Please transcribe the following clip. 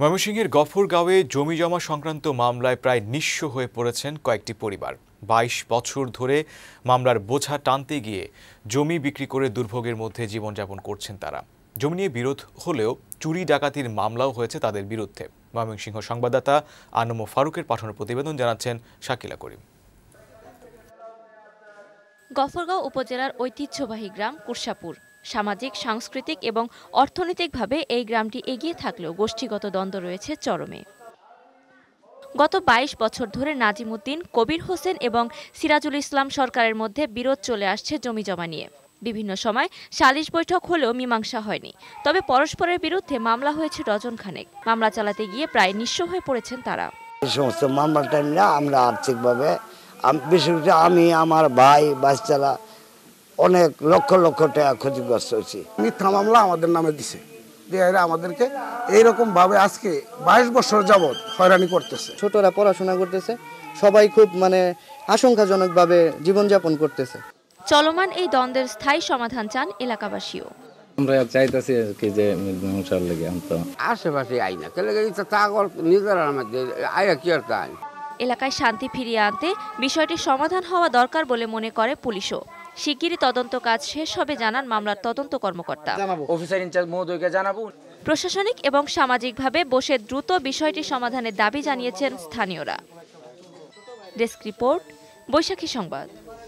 ময়মনসিংহের গফরগাঁওয়ে জমিজমা সংক্রান্ত মামলায় প্রায় নিঃস্ব হয়ে পড়েছেন কয়েকটি পরিবার বাইশ বছর ধরে মামলার বোঝা টানতে গিয়ে জমি বিক্রি করে দুর্ভোগের মধ্যে জীবনযাপন করছেন তারা জমি নিয়ে বিরোধ হলেও চুরি ডাকাতির মামলাও হয়েছে তাদের বিরুদ্ধে ময়মনসিংহ সংবাদদাতা আনম ফারুকের পাঠানোর প্রতিবেদন জানাচ্ছেন শাকিলা করিম গফরগাঁও উপজেলার ঐতিহ্যবাহী গ্রাম কুরসাপুর সামাজিক সাংস্কৃতিক এবং অর্থনৈতিকভাবে এই গ্রামটি এগিয়ে থাকলেও গোষ্ঠীগত দ্বন্দ্ব রয়েছে চরমে গত ২২ বছর ধরে নাজিমুদ্দিন কবির হোসেন এবং সিরাজুল ইসলাম সরকারের মধ্যে বিরোধ চলে আসছে জমি জমা নিয়ে বিভিন্ন সময় সালিশ বৈঠক হলেও মীমাংসা হয়নি তবে পরস্পরের বিরুদ্ধে মামলা হয়েছে রজন খানেক মামলা চালাতে গিয়ে প্রায় নিঃস্ব হয়ে পড়েছেন তারা সমস্ত আমরা আর্থিকভাবে আমি আমার ভাই বাচ্চারা অনেক লক্ষ লক্ষ টাকা ক্ষতিগ্রস্ত হয়েছে মিথ্যা মামলা আমাদের নামে দিছে আমাদেরকে আমাদেরকে এইরকমভাবে আজকে বাইশ বছর যাবৎ হয়রানি করতেছে ছোটরা পড়াশোনা করতেছে সবাই খুব মানে আশঙ্কাজনকভাবে জীবনযাপন করতেছে চলমান এই দ্বন্দ্বের স্থায়ী সমাধান চান এলাকাবাসীও আমরা চাইতেছি কি যে লেগে আনতো আশেপাশে আই না কেলে গেছে তাগর নিজেরা আমাদের আয়া কি আর তাই এলাকায় শান্তি ফিরিয়ে আনতে বিষয়টি সমাধান হওয়া দরকার বলে মনে করে পুলিশও শিগগিরই তদন্ত কাজ শেষ হবে জানান মামলার তদন্ত কর্মকর্তা অফিসার ইনচার্জ মহোদয়কে জানাবো প্রশাসনিক এবং সামাজিকভাবে বসে দ্রুত বিষয়টি সমাধানের দাবি জানিয়েছেন স্থানীয়রা ডেস্ক রিপোর্ট বৈশাখী সংবাদ